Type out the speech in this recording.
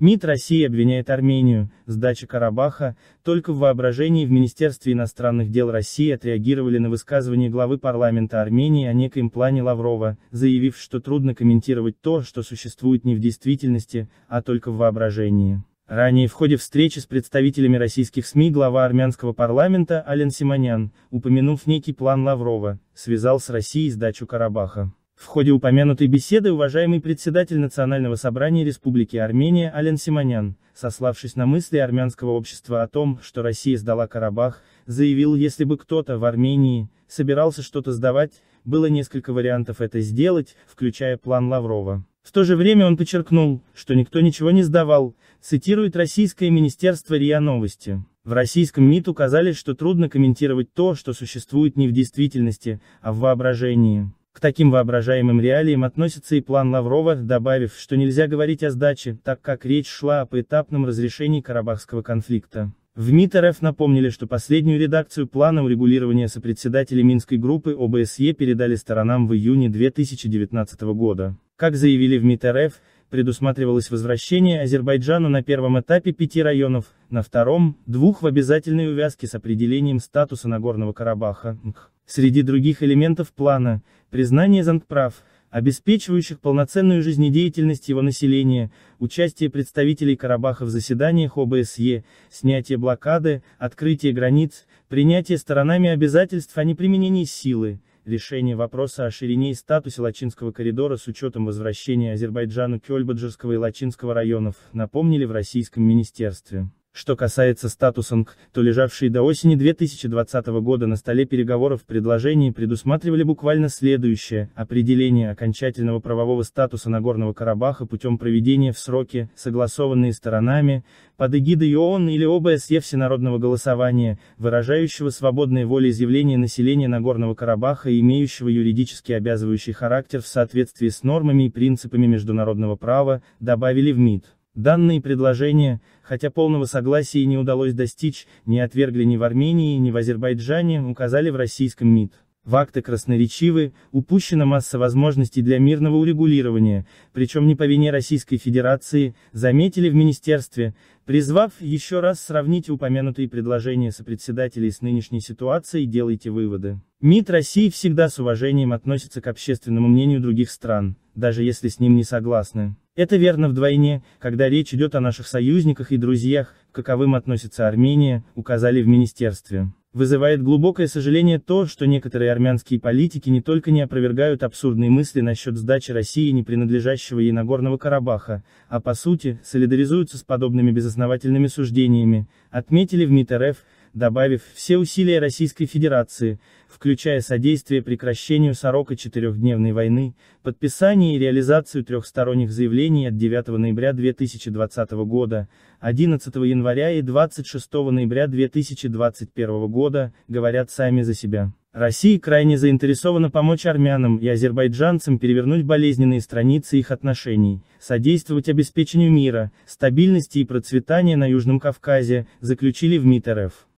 МИД России обвиняет Армению, сдача Карабаха, только в воображении в Министерстве иностранных дел России отреагировали на высказывание главы парламента Армении о некоем плане Лаврова, заявив, что трудно комментировать то, что существует не в действительности, а только в воображении. Ранее в ходе встречи с представителями российских СМИ глава армянского парламента Ален Симонян, упомянув некий план Лаврова, связал с Россией сдачу Карабаха. В ходе упомянутой беседы уважаемый председатель Национального собрания Республики Армения Ален Симонян, сославшись на мысли армянского общества о том, что Россия сдала Карабах, заявил, если бы кто-то в Армении собирался что-то сдавать, было несколько вариантов это сделать, включая план Лаврова. В то же время он подчеркнул, что никто ничего не сдавал, цитирует российское министерство РИА Новости. В российском МИД указали, что трудно комментировать то, что существует не в действительности, а в воображении. К таким воображаемым реалиям относится и план Лаврова, добавив, что нельзя говорить о сдаче, так как речь шла о поэтапном разрешении карабахского конфликта. В МИД РФ напомнили, что последнюю редакцию плана урегулирования сопредседателей Минской группы ОБСЕ передали сторонам в июне 2019 года. Как заявили в МИД РФ, предусматривалось возвращение Азербайджану на первом этапе пяти районов, на втором – двух в обязательной увязке с определением статуса Нагорного Карабаха. Среди других элементов плана – признание зандправ, обеспечивающих полноценную жизнедеятельность его населения, участие представителей Карабаха в заседаниях ОБСЕ, снятие блокады, открытие границ, принятие сторонами обязательств о неприменении силы, решение вопроса о ширине и статусе Лачинского коридора с учетом возвращения Азербайджану Кёльбаджерского и Лачинского районов, напомнили в российском министерстве. Что касается статуса МК, то лежавшие до осени 2020 года на столе переговоров предложения предусматривали буквально следующее, определение окончательного правового статуса Нагорного Карабаха путем проведения в сроки, согласованные сторонами, под эгидой ООН или ОБСЕ всенародного голосования, выражающего свободное волеизъявление населения Нагорного Карабаха и имеющего юридически обязывающий характер в соответствии с нормами и принципами международного права, добавили в МИД. Данные предложения, хотя полного согласия не удалось достичь, не отвергли ни в Армении, ни в Азербайджане, указали в российском МИД. В акты красноречивы, упущена масса возможностей для мирного урегулирования, причем не по вине Российской Федерации, заметили в Министерстве, призвав еще раз сравнить упомянутые предложения сопредседателей с нынешней ситуацией, делайте выводы. МИД России всегда с уважением относится к общественному мнению других стран, даже если с ним не согласны. Это верно вдвойне, когда речь идет о наших союзниках и друзьях, к каковым относится Армения, указали в министерстве. Вызывает глубокое сожаление то, что некоторые армянские политики не только не опровергают абсурдные мысли насчет сдачи России не принадлежащего ей Нагорного Карабаха, а по сути, солидаризуются с подобными безосновательными суждениями, отметили в МИД РФ, добавив все усилия Российской Федерации, включая содействие прекращению сорока четырехдневной войны, подписание и реализацию трехсторонних заявлений от 9 ноября 2020 года, 11 января и 26 ноября 2021 года, говорят сами за себя. Россия крайне заинтересована помочь армянам и азербайджанцам перевернуть болезненные страницы их отношений, содействовать обеспечению мира, стабильности и процветания на Южном Кавказе, заключили в МИД РФ.